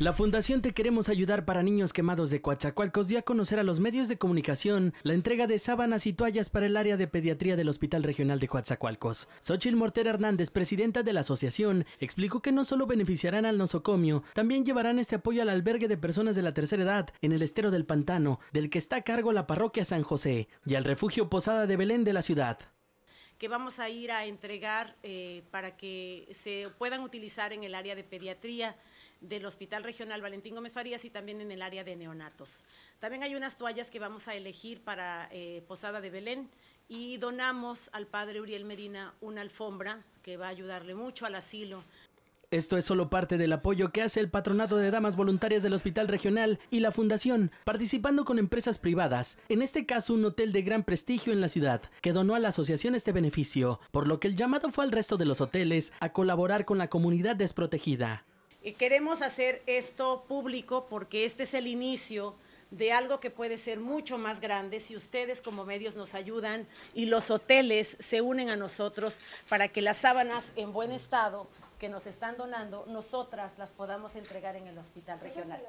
La Fundación Te Queremos Ayudar para Niños Quemados de Coatzacoalcos dio a conocer a los medios de comunicación la entrega de sábanas y toallas para el área de pediatría del Hospital Regional de Coatzacoalcos. Xochil Mortera Hernández, presidenta de la asociación, explicó que no solo beneficiarán al nosocomio, también llevarán este apoyo al albergue de personas de la tercera edad en el estero del Pantano, del que está a cargo la parroquia San José, y al refugio Posada de Belén de la ciudad que vamos a ir a entregar eh, para que se puedan utilizar en el área de pediatría del Hospital Regional Valentín Gómez Farías y también en el área de neonatos. También hay unas toallas que vamos a elegir para eh, Posada de Belén y donamos al padre Uriel Medina una alfombra que va a ayudarle mucho al asilo. Esto es solo parte del apoyo que hace el Patronato de Damas Voluntarias del Hospital Regional y la Fundación, participando con empresas privadas, en este caso un hotel de gran prestigio en la ciudad, que donó a la asociación este beneficio, por lo que el llamado fue al resto de los hoteles a colaborar con la comunidad desprotegida. Queremos hacer esto público porque este es el inicio de algo que puede ser mucho más grande si ustedes como medios nos ayudan y los hoteles se unen a nosotros para que las sábanas en buen estado que nos están donando, nosotras las podamos entregar en el hospital pues regional.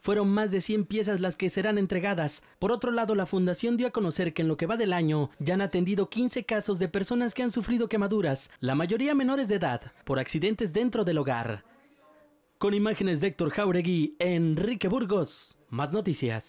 Fueron más de 100 piezas las que serán entregadas. Por otro lado, la fundación dio a conocer que en lo que va del año ya han atendido 15 casos de personas que han sufrido quemaduras, la mayoría menores de edad, por accidentes dentro del hogar. Con imágenes de Héctor Jauregui, Enrique Burgos más noticias.